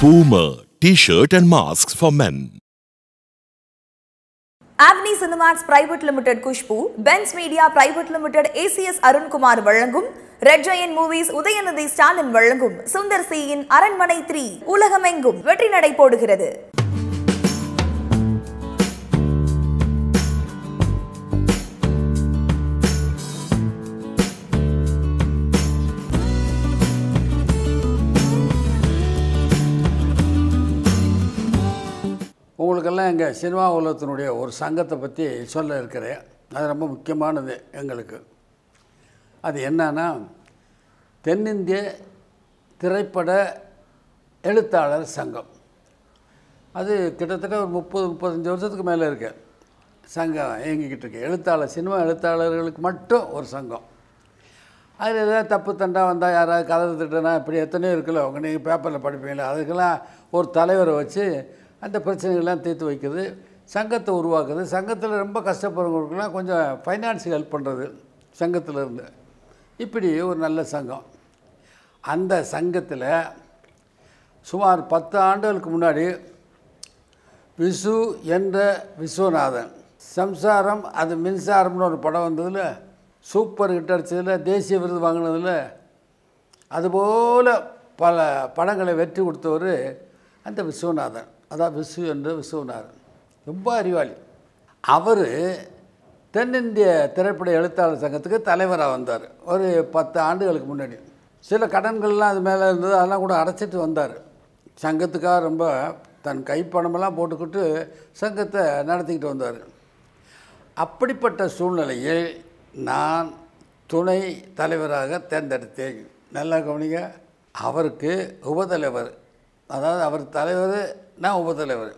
Puma T shirt and mask for for men. Apni Cinemax private limited Khushbu Benz media private limited ACS Arunkumar வழங்கும் red giant movies Udhayanidhi Stalin வழங்கும் சுந்தர் சியின் அரண்மனை three உலகமெங்கும் வெற்றி நடை போடுகிறது நான் எங்கள் சினிமா உலகத்தினுடைய ஒரு சங்கத்தை பற்றி சொல்ல இருக்கிறேன் அது ரொம்ப முக்கியமானது எங்களுக்கு அது என்னன்னா தென்னிந்திய திரைப்பட எழுத்தாளர் சங்கம் அது கிட்டத்தட்ட ஒரு முப்பது முப்பத்தஞ்சு வருஷத்துக்கு மேலே இருக்கு சங்கம் இயங்கிக்கிட்டு இருக்கு எழுத்தாளர் சினிமா எழுத்தாளர்களுக்கு மட்டும் ஒரு சங்கம் அதில் எதாவது தப்பு தண்டா வந்தால் யாராவது கதை திட்டுனா இப்படி எத்தனையோ இருக்குல்ல அவங்க நீங்கள் பேப்பரில் படிப்பீங்களா அதுக்கெல்லாம் ஒரு தலைவரை வச்சு அந்த பிரச்சனைகள்லாம் தீர்த்து வைக்கிறது சங்கத்தை உருவாக்குறது சங்கத்தில் ரொம்ப கஷ்டப்படுறவங்களுக்குலாம் கொஞ்சம் ஃபைனான்ஸுக்கு ஹெல்ப் பண்ணுறது சங்கத்தில் இருந்து இப்படி ஒரு நல்ல சங்கம் அந்த சங்கத்தில் சுமார் பத்து ஆண்டுகளுக்கு முன்னாடி விசு என்ற விஸ்வநாதன் சம்சாரம் அது மின்சாரம்னு ஒரு படம் வந்ததில் சூப்பர் ஹிட் அடித்ததில் தேசிய விருது வாங்கினதில் அதுபோல் பல படங்களை வெற்றி கொடுத்தவர் அந்த விஸ்வநாதன் அதான் விசு என்ற விசுவனார் ரொம்ப அறிவாளி அவர் தென்னிந்திய திரைப்பட எழுத்தாளர் சங்கத்துக்கு தலைவராக வந்தார் ஒரு பத்து ஆண்டுகளுக்கு முன்னாடி சில கடன்கள்லாம் அது மேலே இருந்தது அதெல்லாம் கூட அடைச்சிட்டு வந்தார் சங்கத்துக்காக ரொம்ப தன் கைப்பணமெல்லாம் போட்டுக்கிட்டு சங்கத்தை நடத்திக்கிட்டு வந்தார் அப்படிப்பட்ட சூழ்நிலையில் நான் துணை தலைவராக தேர்ந்தெடுத்தேன் நல்லா கவனிங்க அவருக்கு உபதலைவர் அதாவது அவர் தலைவர் நான் உபத்தலைவர்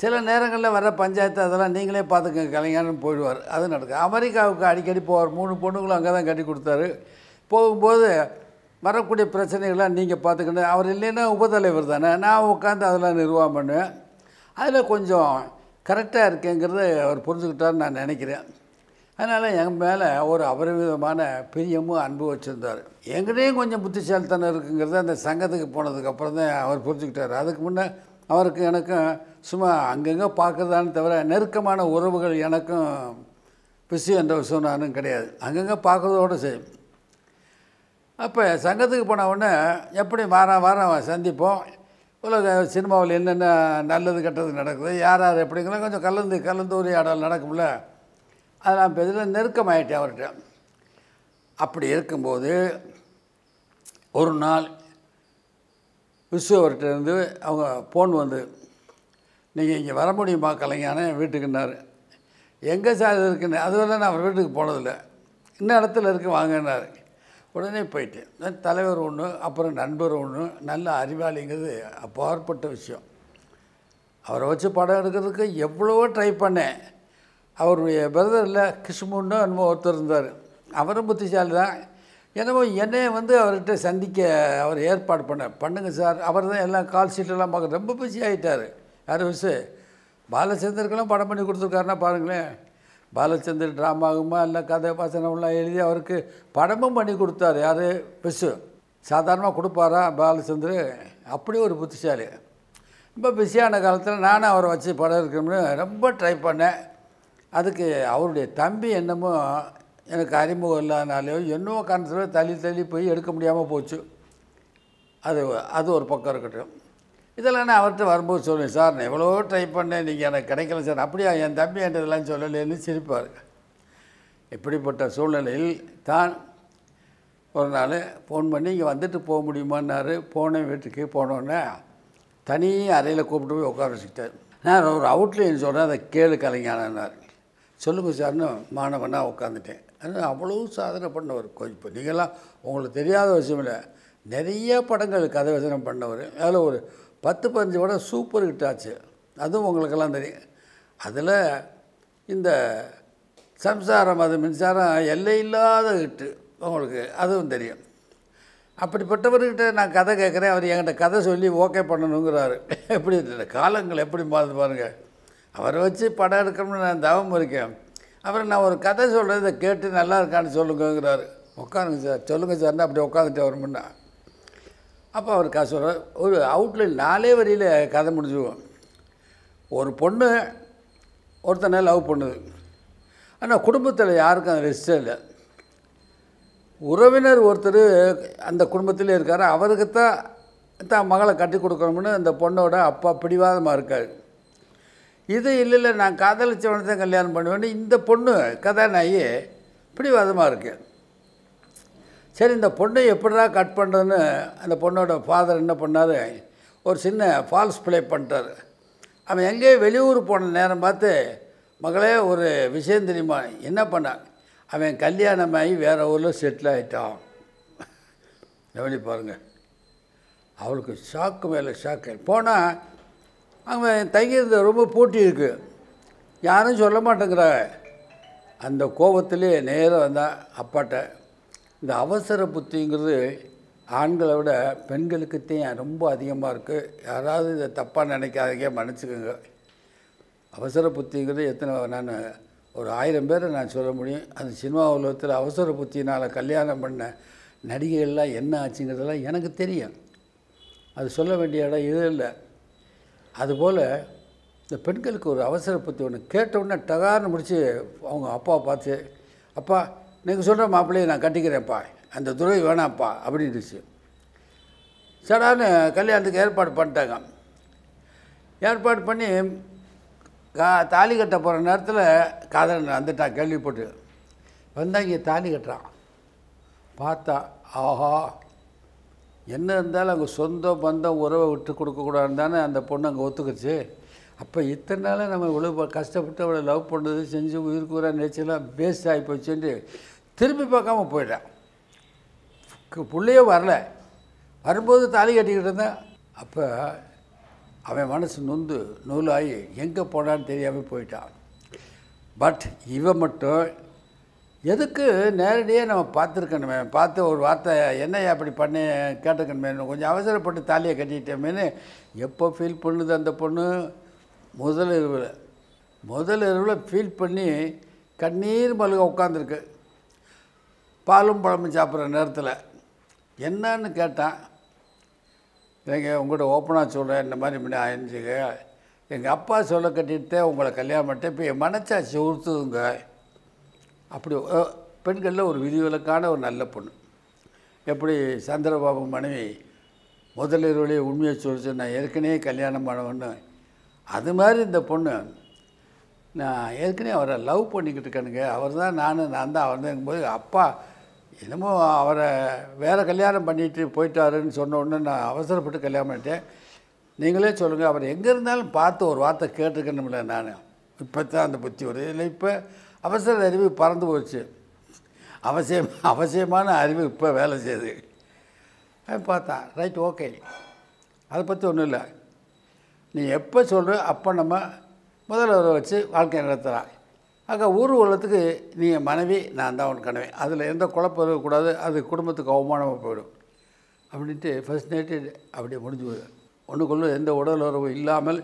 சில நேரங்களில் வர பஞ்சாயத்து அதெல்லாம் நீங்களே பார்த்துக்கங்க கலைஞர்னு போயிடுவார் அது நடக்கும் அமெரிக்காவுக்கு அடிக்கடி போவார் மூணு பொண்ணுங்களும் அங்கே தான் கட்டி கொடுத்தாரு போகும்போது வரக்கூடிய பிரச்சனைகள்லாம் நீங்கள் பார்த்துக்கணும் அவர் இல்லைன்னா உபத்தலைவர் தானே நான் உட்காந்து அதெல்லாம் நிர்வாகம் பண்ணுவேன் அதில் கொஞ்சம் கரெக்டாக இருக்குங்கிறத அவர் புரிஞ்சுக்கிட்டார்னு நான் நினைக்கிறேன் அதனால் என் மேலே ஒரு அபரிமிதமான பிரியமும் அன்பு வச்சுருந்தார் எங்கிட்டையும் கொஞ்சம் புத்திசாலித்தனம் இருக்குங்கிறத அந்த சங்கத்துக்கு போனதுக்கப்புறம் தான் அவர் புரிஞ்சுக்கிட்டார் அதுக்கு முன்னே அவருக்கு எனக்கும் சும்மா அங்கங்கே பார்க்குறதான்னு தவிர நெருக்கமான உறவுகள் எனக்கும் பிசி என்ற விஷயம் கிடையாது அங்கங்கே பார்க்குறதோடு சரி அப்போ சங்கத்துக்கு போன உடனே எப்படி வாரம் வாரம் சந்திப்போம் உலக சினிமாவில் என்னென்ன நல்லது கெட்டது நடக்குது யார் யார் எப்படிங்களாம் கொஞ்சம் கலந்து கலந்து உரையாடல் நடக்கும்ல அதெல்லாம் நெருக்கம் நெருக்கமாயிட்டேன் அவர்கிட்ட அப்படி இருக்கும்போது ஒரு நாள் விசு இருந்து அவங்க ஃபோன் வந்து நீங்கள் இங்கே வர முடியுமா கலைஞானே வீட்டுக்குன்னாரு எங்கே சார் இருக்குன்னு அதுவரை நான் அவர் வீட்டுக்கு போனதில்லை இன்னும் இடத்துல இருக்கு வாங்கினார் உடனே போயிட்டேன் தலைவர் ஒன்று அப்புறம் நண்பர் ஒன்று நல்ல அறிவாளிங்கிறது அப்பாற்பட்ட விஷயம் அவரை வச்சு படம் எடுக்கிறதுக்கு எவ்வளவோ ட்ரை பண்ணேன் அவருடைய பிரதரில் கிஷ்முன்னு என்னமோ ஒருத்தர் இருந்தார் அவரும் புத்திசாலி தான் எனவும் என்னையை வந்து அவர்கிட்ட சந்திக்க அவர் ஏற்பாடு பண்ண பண்ணுங்கள் சார் அவர் தான் எல்லாம் கால் ஷீட்டெல்லாம் பார்க்க ரொம்ப பிஸி ஆகிட்டார் யார் விசு பாலச்சந்தருக்கெல்லாம் படம் பண்ணி கொடுத்துருக்காருன்னா பாருங்களேன் பாலச்சந்தர் ட்ராமாகுமா இல்லை கதை வசனம்லாம் எழுதி அவருக்கு படமும் பண்ணி கொடுத்தார் யார் பிசு சாதாரணமாக கொடுப்பாரா பாலச்சந்தர் அப்படி ஒரு புத்திசாலி ரொம்ப பிஸியான காலத்தில் நானும் அவரை வச்சு படம் இருக்கணும்னு ரொம்ப ட்ரை பண்ணேன் அதுக்கு அவருடைய தம்பி என்னமோ எனக்கு அறிமுகம் இல்லாதனாலேயோ என்னோ காரணத்தில் தள்ளி தள்ளி போய் எடுக்க முடியாமல் போச்சு அது அது ஒரு பக்கம் இருக்கட்டும் இதெல்லாம் நான் அவர்கிட்ட வரும்போது சொல்லுவேன் சார் நான் எவ்வளோ ட்ரை பண்ணேன் நீங்கள் எனக்கு கிடைக்கல சார் அப்படியா என் தம்பி என்றதெல்லாம் சொல்லலைன்னு சிரிப்பார் இப்படிப்பட்ட சூழ்நிலையில் தான் ஒரு நாள் ஃபோன் பண்ணி இங்கே வந்துட்டு போக முடியுமான்னாரு போனேன் வீட்டுக்கு போனோன்னே தனி அறையில் கூப்பிட்டு போய் உட்கார வச்சுக்கிட்டார் நான் ஒரு அவுட்லைன் சொல்கிறேன் அதை கேளு கலைஞானார் சொல்லுங்கள் சார்னு மாணவனாக உட்காந்துட்டேன் ஆனால் அவ்வளோ சாதனை பண்ணவர் இப்போ நீங்களாம் உங்களுக்கு தெரியாத விஷயம் இல்லை நிறைய படங்கள் கதை வசனம் பண்ணவர் அதில் ஒரு பத்து பதினஞ்சு படம் சூப்பர் ஹிட் ஆச்சு அதுவும் உங்களுக்கெல்லாம் தெரியும் அதில் இந்த சம்சாரம் அது மின்சாரம் எல்லை இல்லாத ஹிட்டு உங்களுக்கு அதுவும் தெரியும் அப்படிப்பட்டவர்கிட்ட நான் கதை கேட்குறேன் அவர் என்கிட்ட கதை சொல்லி ஓகே பண்ணணுங்கிறாரு எப்படி காலங்கள் எப்படி மாறுது பாருங்கள் அவரை வச்சு படம் எடுக்கணும்னு நான் தவம் இருக்கேன் அப்புறம் நான் ஒரு கதை சொல்கிறத கேட்டு நல்லா இருக்கான்னு சொல்லுங்கிறாரு உட்காருங்க சார் சொல்லுங்கள் சார்னா அப்படி உட்காந்துட்டு வரமுன்னா அப்போ அவர் கதை சொல்கிறார் ஒரு அவுட்லைன் நாலே வரியில் கதை முடிஞ்சுவோம் ஒரு பொண்ணு ஒருத்தனை லவ் பண்ணுது ஆனால் குடும்பத்தில் யாருக்கும் அந்த ரெஸ்டே இல்லை உறவினர் ஒருத்தர் அந்த குடும்பத்தில் இருக்கார் அவருக்கு தான் தான் மகளை கட்டி கொடுக்கணும்னு அந்த பொண்ணோட அப்பா பிடிவாதமாக இருக்கார் இது இல்லை இல்லை நான் காதலிச்சவனை தான் கல்யாணம் பண்ணுவேன்னு இந்த பொண்ணு கதாநாயி பிடிவாதமாக இருக்குது சரி இந்த பொண்ணை எப்படிடா கட் பண்ணுறதுன்னு அந்த பொண்ணோட ஃபாதர் என்ன பண்ணார் ஒரு சின்ன ஃபால்ஸ் ப்ளே பண்ணிட்டார் அவன் எங்கேயோ வெளியூர் போன நேரம் பார்த்து மகளே ஒரு விஷயம் தெரியுமா என்ன பண்ணான் அவன் கல்யாணமாகி வேறு ஊரில் செட்டில் ஆகிட்டான் கவனி பாருங்கள் அவளுக்கு ஷாக்கு மேலே ஷாக்கு போனால் அவன் தங்கிறது ரொம்ப போட்டி இருக்குது யாரும் சொல்ல மாட்டேங்கிற அந்த கோபத்திலே நேராக வந்தால் அப்பாட்ட இந்த அவசர புத்திங்கிறது ஆண்களை விட பெண்களுக்கு தான் ரொம்ப அதிகமாக இருக்குது யாராவது இதை தப்பாக நினைக்காதீங்க மன்னிச்சுக்கோங்க அவசர புத்திங்கிறது எத்தனை நான் ஒரு ஆயிரம் பேரை நான் சொல்ல முடியும் அந்த சினிமா உலகத்தில் அவசர புத்தினால் கல்யாணம் பண்ண நடிகைகள்லாம் என்ன ஆச்சுங்கிறதெல்லாம் எனக்கு தெரியும் அது சொல்ல வேண்டிய இடம் இது இல்லை அதுபோல் இந்த பெண்களுக்கு ஒரு அவசர பற்றி ஒன்று கேட்டவுடனே டகார்னு முடித்து அவங்க அப்பாவை பார்த்து அப்பா நீங்கள் சொல்கிற மாப்பிள்ளையை நான் கட்டிக்கிறேன்ப்பா அந்த துறை வேணாம்ப்பா அப்படின்ட்டுச்சு சடான்னு கல்யாணத்துக்கு ஏற்பாடு பண்ணிட்டாங்க ஏற்பாடு பண்ணி கா தாலி கட்ட போகிற நேரத்தில் காதலன் வந்துட்டான் கேள்விப்பட்டு வந்தாங்க இங்கே தாலி கட்டுறான் பார்த்தா ஆஹா என்ன இருந்தாலும் அவங்க சொந்த பந்தம் உறவை விட்டு கொடுக்கக்கூடாதுன்னு தானே அந்த பொண்ணு அங்கே ஒத்துக்குச்சு அப்போ இத்தனை நாளாக நம்ம இவ்வளோ கஷ்டப்பட்டு அவளை லவ் பண்ணுறது செஞ்சு உயிருக்கு நேச்சரெலாம் நினச்செல்லாம் வேஸ்ட் ஆகி போச்சுன்ட்டு திரும்பி பார்க்காம போயிட்டான் பிள்ளையே வரல வரும்போது தாலி கட்டிக்கிட்டு இருந்தேன் அப்போ அவன் மனசு நொந்து நூலாகி எங்கே போனான்னு தெரியாமல் போயிட்டான் பட் இவன் மட்டும் எதுக்கு நேரடியாக நம்ம பார்த்துருக்கணுமே பார்த்து ஒரு வார்த்தை என்னையா அப்படி பண்ணி கேட்டுக்கணுமே கொஞ்சம் அவசரப்பட்டு தாலியை கட்டிட்டோமேனு எப்போ ஃபீல் பண்ணுது அந்த பொண்ணு முதல் இரவில் முதல் இரவில் ஃபீல் பண்ணி கண்ணீர் மல்க உட்காந்துருக்கு பாலும் பழமும் சாப்பிட்ற நேரத்தில் என்னன்னு கேட்டான் எனக்கு உங்கள்கிட்ட ஓப்பனாக சொல்கிறேன் இந்த மாதிரி முன்னே ஆயிடுச்சுங்க எங்கள் அப்பா சொல்ல கட்டிட்டு உங்களை கல்யாணம் பண்ணிட்டு இப்போ என் மனசாட்சி உறுத்துதுங்க அப்படி பெண்களில் ஒரு விதிவிலக்கான ஒரு நல்ல பொண்ணு எப்படி சந்திரபாபு மனைவி முதலிரோடைய உண்மையை சொல்லி நான் ஏற்கனவே கல்யாணம் பண்ணவன்னு அது மாதிரி இந்த பொண்ணு நான் ஏற்கனவே அவரை லவ் பண்ணிக்கிட்டு இருக்கேனுங்க அவர் தான் நான் நான் தான் அவர் தான் போது அப்பா என்னமோ அவரை வேறு கல்யாணம் பண்ணிட்டு போயிட்டாருன்னு சொன்ன உடனே நான் அவசரப்பட்டு கல்யாணம் பண்ணிட்டேன் நீங்களே சொல்லுங்கள் அவர் எங்கே இருந்தாலும் பார்த்து ஒரு வார்த்தை கேட்டுருக்கணும்ல நான் இப்போ தான் அந்த புத்தி வருது இல்லை இப்போ அவசர அறிவு பறந்து போச்சு அவசியம் அவசியமான அறிவு இப்போ வேலை செய்யுது பார்த்தா ரைட் ஓகே அதை பற்றி ஒன்றும் இல்லை நீ எப்போ சொல்கிற அப்போ நம்ம முதல்வரை வச்சு வாழ்க்கை நடத்துகிறான் அங்கே ஊர் உள்ளத்துக்கு நீ மனைவி நான் தான் உன் கனவே அதில் எந்த குழப்பம் இருக்கக்கூடாது அது குடும்பத்துக்கு அவமானமாக போயிடும் அப்படின்ட்டு ஃபஸ்ட் நைட்டு அப்படியே முடிஞ்சு போகுது ஒன்றுக்குள்ளே எந்த உடல் உறவும் இல்லாமல்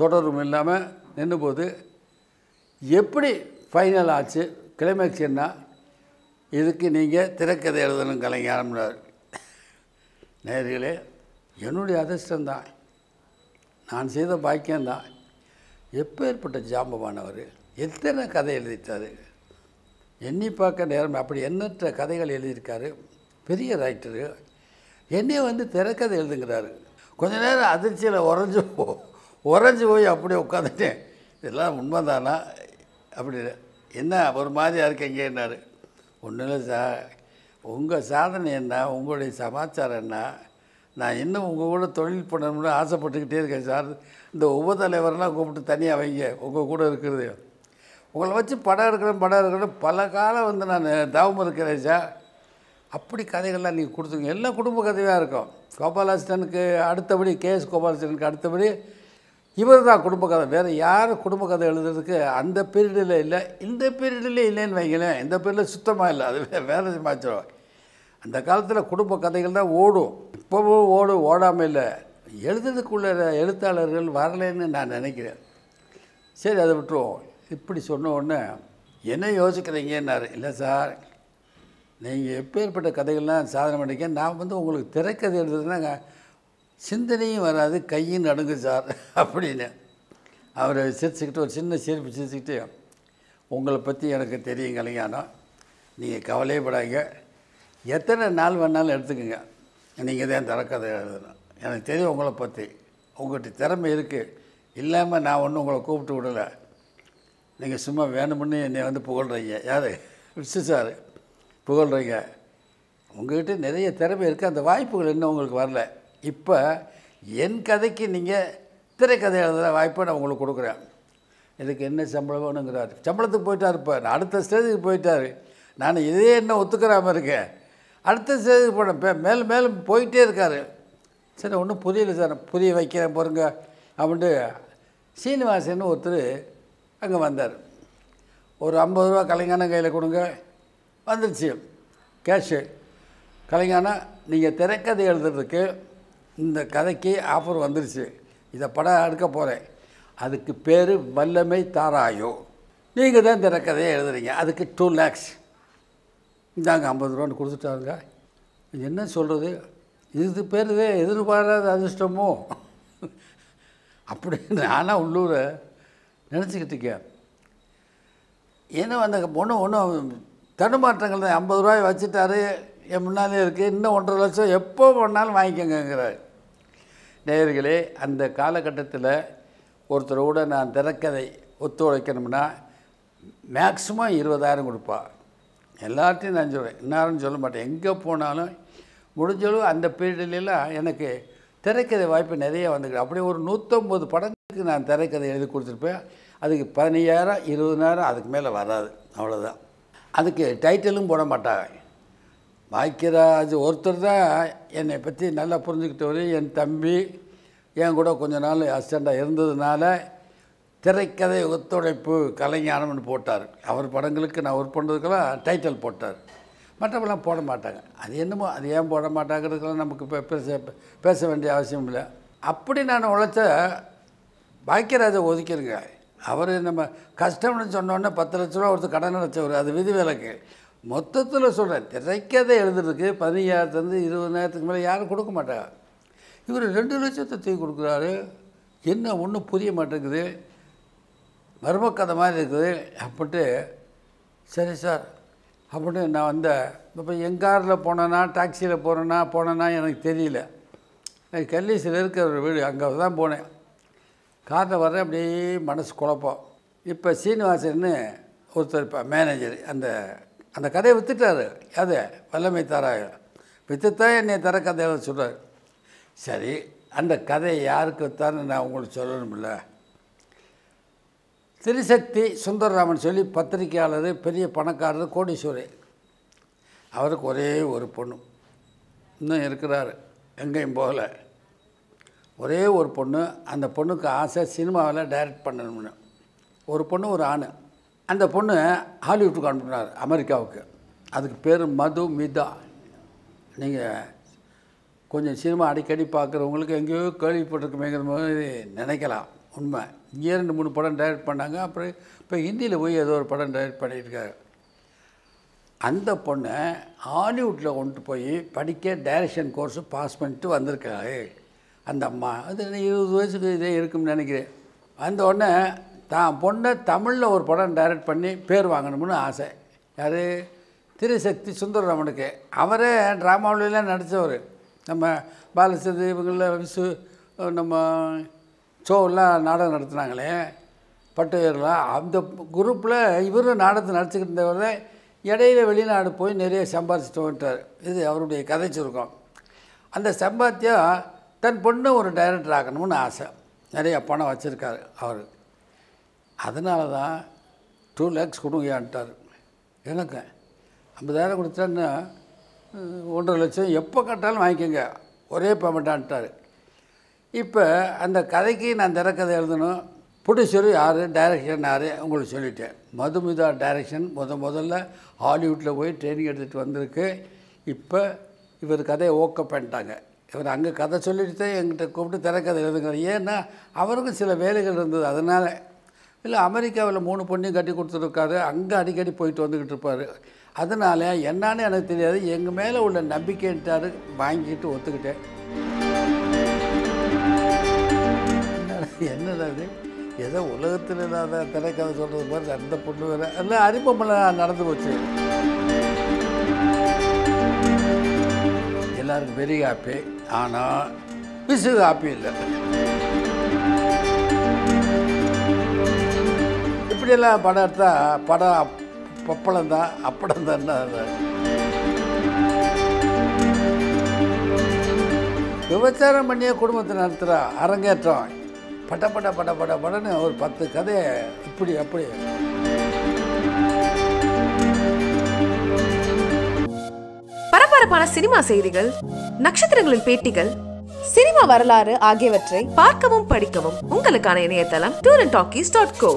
தொடரும் இல்லாமல் நின்றுபோது எப்படி ஃபைனல் ஆச்சு கிளைமேக்ஸ் என்ன இதுக்கு நீங்கள் திரைக்கதை எழுதணும் கலைஞர் நேர்களே என்னுடைய தான் நான் செய்த பாக்கியம்தான் எப்பேற்பட்ட ஜாம்பவானவர் எத்தனை கதை எழுதிட்டார் எண்ணி பார்க்க நேரம் அப்படி எண்ணற்ற கதைகள் எழுதியிருக்காரு பெரிய ரைட்டரு என்னையே வந்து திரைக்கதை எழுதுங்கிறாரு கொஞ்ச நேரம் அதிர்ச்சியில் போ உறைஞ்சி போய் அப்படியே உட்காந்துட்டேன் இதெல்லாம் உண்மைதானா அப்படி என்ன ஒரு மாதிரியா இருக்கீங்கன்னாரு ஒன்றும் இல்லை சார் உங்கள் சாதனை என்ன உங்களுடைய சமாச்சாரம் என்ன நான் இன்னும் உங்கள் கூட தொழில் பண்ணணும்னு ஆசைப்பட்டுக்கிட்டே இருக்கேன் சார் இந்த உபதலைவரெல்லாம் கூப்பிட்டு தனியாக வைங்க உங்கள் கூட இருக்கிறது உங்களை வச்சு படம் எடுக்கிறேன் படம் எடுக்கணும் பல காலம் வந்து நான் தவம் இருக்கிறேன் சார் அப்படி கதைகள்லாம் நீங்கள் கொடுத்துங்க எல்லா குடும்ப கதையாக இருக்கும் கோபாலாஸ்டனுக்கு அடுத்தபடி கே எஸ் கோபாலஸ்டனுக்கு அடுத்தபடி இவர் தான் குடும்ப கதை வேறு யார் குடும்ப கதை எழுதுறதுக்கு அந்த பீரியடில் இல்லை இந்த பீரியடில் இல்லைன்னு வைங்களேன் இந்த பீரியடில் சுத்தமாக இல்லை அது வேறு மாச்சிடும் அந்த காலத்தில் குடும்ப கதைகள் தான் ஓடும் இப்போவும் ஓடும் ஓடாமல் இல்லை எழுதுறதுக்குள்ள எழுத்தாளர்கள் வரலன்னு நான் நினைக்கிறேன் சரி அதை விட்டுருவோம் இப்படி சொன்ன உடனே என்ன யோசிக்கிறீங்கன்னாரு இல்லை சார் நீங்கள் எப்பேற்பட்ட கதைகள்லாம் சாதனை பண்ணிக்க நான் வந்து உங்களுக்கு திரைக்கதை எழுதுறதுனா சிந்தனையும் வராது கையும் நடுங்கு சார் அப்படின்னு அவரை சிரிச்சுக்கிட்டு ஒரு சின்ன சிரிப்பு சிரிச்சுக்கிட்டு உங்களை பற்றி எனக்கு தெரியும் கல்யாணம் நீங்கள் கவலையே படாங்க எத்தனை நாள் வேணாலும் எடுத்துக்கோங்க நீங்கள் தான் திறக்கதை எழுதணும் எனக்கு தெரியும் உங்களை பற்றி உங்கள்கிட்ட திறமை இருக்குது இல்லாமல் நான் ஒன்றும் உங்களை கூப்பிட்டு விடலை நீங்கள் சும்மா வேணும்னு என்னை வந்து புகழ்கிறீங்க யார் விசு சார் புகழ்கிறீங்க உங்கள்கிட்ட நிறைய திறமை இருக்குது அந்த வாய்ப்புகள் இன்னும் உங்களுக்கு வரல இப்போ என் கதைக்கு நீங்கள் திரைக்கதை எழுதுகிற வாய்ப்பை நான் உங்களுக்கு கொடுக்குறேன் இதுக்கு என்ன சம்பளம் வேணுங்கிறார் சம்பளத்துக்கு போயிட்டார் இப்போ நான் அடுத்த ஸ்டேஜுக்கு போயிட்டார் நான் இதே என்ன ஒத்துக்கிறாமல் இருக்கேன் அடுத்த ஸ்டேஜுக்கு போனேன் மேலும் மேலும் போயிட்டே இருக்கார் சரி ஒன்றும் புரியல சார் புரிய வைக்கிறேன் பாருங்க அப்படின்ட்டு சீனிவாசன் ஒருத்தர் அங்கே வந்தார் ஒரு ஐம்பது ரூபா கலைஞானம் கையில் கொடுங்க வந்துருச்சு கேஷு கலைஞானம் நீங்கள் திரைக்கதை எழுதுறதுக்கு இந்த கதைக்கு ஆஃபர் வந்துருச்சு இதை படம் எடுக்க போகிறேன் அதுக்கு பேர் வல்லமை தாராயோ நீங்கள் தான் இந்த கதையை எழுதுறீங்க அதுக்கு டூ லேக்ஸ் இந்தாங்க ஐம்பது ரூபான்னு கொடுத்துட்டாருங்க என்ன சொல்கிறது இது பேர் எதிர்பாராத அதிர்ஷ்டமோ அப்படின்னு ஆனால் உள்ளூரை நினச்சிக்கிட்டு இருக்கேன் ஏன்னா அந்த பொண்ணு ஒன்றும் தடுமாற்றங்கள் தான் ஐம்பது ரூபாய் வச்சுட்டாரு என் முன்னாலே இருக்குது இன்னும் ஒன்றரை லட்சம் எப்போ வேணாலும் வாங்கிக்கோங்கிறார் நேயர்களே அந்த காலகட்டத்தில் ஒருத்தரோட நான் திறக்கதை ஒத்துழைக்கணும்னா மேக்ஸிமம் இருபதாயிரம் கொடுப்பா எல்லார்ட்டையும் நான் சொல்கிறேன் இன்னும் சொல்ல மாட்டேன் எங்கே போனாலும் முடிஞ்சளவு அந்த பீரியட்லாம் எனக்கு திரைக்கதை வாய்ப்பு நிறைய வந்துருக்கு அப்படியே ஒரு நூற்றம்பது படங்களுக்கு நான் திரைக்கதை எழுதி கொடுத்துருப்பேன் அதுக்கு பதினையாயிரம் இருபதாயிரம் அதுக்கு மேலே வராது அவ்வளோதான் அதுக்கு டைட்டிலும் போட மாட்டாங்க பாக்கியராஜ் ஒருத்தர் தான் என்னை பற்றி நல்லா புரிஞ்சுக்கிட்டவர் என் தம்பி என் கூட கொஞ்ச நாள் அசண்டாக இருந்ததுனால திரைக்கதை ஒத்துழைப்பு கலைஞானம்னு போட்டார் அவர் படங்களுக்கு நான் ஒர்க் பண்ணுறதுக்கெல்லாம் டைட்டில் போட்டார் மற்றவெல்லாம் போட மாட்டாங்க அது என்னமோ அது ஏன் போட மாட்டாங்கிறதுக்கெல்லாம் நமக்கு இப்போ பேச பேச வேண்டிய அவசியம் இல்லை அப்படி நான் உழைச்ச பாக்கியராஜை ஒதுக்கிருக்கேன் அவர் நம்ம கஷ்டம்னு சொன்னோன்னே பத்து லட்ச ரூபா ஒருத்தர் கடன் நினச்சவர் அது விதி விலக்கு மொத்தத்தில் சொல்கிறேன் திரைக்கதை எழுதுறதுக்கு பதினஞ்சாயிரத்துலேருந்து நேரத்துக்கு மேலே யாரும் கொடுக்க மாட்டாங்க இவர் ரெண்டு லட்சத்தை தூக்கி கொடுக்குறாரு என்ன ஒன்றும் புரிய மாட்டேங்குது மர்மக்கதை மாதிரி இருக்குது அப்படின்ட்டு சரி சார் அப்படின்னு நான் வந்தேன் இப்போ என் காரில் போனேன்னா டாக்ஸியில் போனேன்னா போனேன்னா எனக்கு தெரியல நான் கல்லீசில் இருக்கிற ஒரு வீடு அங்கே தான் போனேன் காரில் வர்றேன் அப்படியே மனசு குழப்பம் இப்போ சீனிவாசன்னு ஒருத்தர் இப்போ மேனேஜர் அந்த அந்த கதையை விற்றுட்டாரு அது வல்லமை தராய வித்துத்தான் என்னை தர கதையை சொல்கிறார் சரி அந்த கதையை யாருக்கு விற்றான்னு நான் உங்களுக்கு சொல்லணும்ல திரிசக்தி சுந்தரராமன் சொல்லி பத்திரிகையாளர் பெரிய பணக்காரர் கோடீஸ்வரி அவருக்கு ஒரே ஒரு பொண்ணு இன்னும் இருக்கிறார் எங்கேயும் போகல ஒரே ஒரு பொண்ணு அந்த பொண்ணுக்கு ஆசை சினிமாவில் டைரக்ட் பண்ணணும்னு ஒரு பொண்ணு ஒரு ஆண் அந்த பொண்ணு ஹாலிவுட்டுக்கு அனுப்புனார் அமெரிக்காவுக்கு அதுக்கு பேர் மது மிதா நீங்கள் கொஞ்சம் சினிமா அடிக்கடி பார்க்குறவங்களுக்கு எங்கேயோ கேள்விப்பட்டிருக்குமேங்கிற மாதிரி நினைக்கலாம் உண்மை இங்கே ரெண்டு மூணு படம் டைரக்ட் பண்ணாங்க அப்புறம் இப்போ ஹிந்தியில் போய் ஏதோ ஒரு படம் டைரக்ட் பண்ணியிருக்காரு அந்த பொண்ணை ஹாலிவுட்டில் கொண்டு போய் படிக்க டைரக்ஷன் கோர்ஸு பாஸ் பண்ணிட்டு வந்திருக்காரு அந்த அம்மா அது இருபது வயசுக்கு இதே இருக்கும்னு நினைக்கிறேன் அந்த உடனே தான் பொண்ணை தமிழில் ஒரு படம் டைரக்ட் பண்ணி பேர் வாங்கணும்னு ஆசை யார் திருசக்தி சுந்தரராமனுக்கு அவரே ட்ராமாவிலாம் நடித்தவர் நம்ம பாலசதி இவங்கள விசு நம்ம ஷோவெல்லாம் நாடகம் நடத்துனாங்களே பட்டுலாம் அந்த குரூப்பில் இவரும் நாடகத்தை நடிச்சுக்கிட்டு இருந்தவரை இடையில வெளிநாடு போய் நிறைய சம்பாதிச்சுட்டு வந்துட்டார் இது அவருடைய கதை சுருக்கம் அந்த சம்பாத்தியம் தன் பொண்ணு ஒரு டைரக்டர் ஆகணும்னு ஆசை நிறைய பணம் வச்சுருக்காரு அவர் அதனால தான் டூ லேக்ஸ் கொடுங்கயான்ட்டார் எனக்கு ஐம்பதாயிரம் கொடுத்தேன்னா ஒன்றரை லட்சம் எப்போ கேட்டாலும் வாங்கிக்கோங்க ஒரே பேமெண்ட்டான்ட்டார் இப்போ அந்த கதைக்கு நான் திறக்கதை எழுதணும் புடிச்சரு யார் டைரக்ஷன் யார் உங்களுக்கு சொல்லிட்டேன் மதுமிதா டைரக்ஷன் முத முதல்ல ஹாலிவுட்டில் போய் ட்ரைனிங் எடுத்துகிட்டு வந்திருக்கு இப்போ இவர் கதையை ஓக்க பண்ணிட்டாங்க இவர் அங்கே கதை சொல்லிட்டு எங்கிட்ட கூப்பிட்டு திரைக்கதை எழுதுங்க ஏன்னா அவருக்கும் சில வேலைகள் இருந்தது அதனால் இல்லை அமெரிக்காவில் மூணு பொண்ணையும் கட்டி கொடுத்துருக்காரு அங்கே அடிக்கடி போயிட்டு வந்துக்கிட்டு இருப்பார் அதனால் என்னான்னு எனக்கு தெரியாது எங்கள் மேலே உள்ள நம்பிக்கைட்டார் வாங்கிட்டு ஒத்துக்கிட்டேன் என்னது ஏதோ உலகத்தில் இல்லாத திரைக்கதை சொல்கிறது மாதிரி அந்த பொண்ணு வேறு எல்லாம் அறிமுகம் நடந்து போச்சு எல்லாருக்கும் வெரி ஹாப்பி ஆனால் பிசு ஹாப்பி இல்லை இப்படியெல்லாம் படம் எடுத்தால் படம் பப்பளம் தான் அப்படம் தான் விபச்சாரம் பண்ணிய குடும்பத்தை நடத்துகிற அரங்கேற்றம் பட்ட பட பட பட படன்னு ஒரு பத்து கதையை இப்படி அப்படி பரபரப்பான சினிமா செய்திகள் நட்சத்திரங்களின் பேட்டிகள் சினிமா வரலாறு ஆகியவற்றை பார்க்கவும் படிக்கவும் உங்களுக்கான இணையதளம் tour and talkies dot go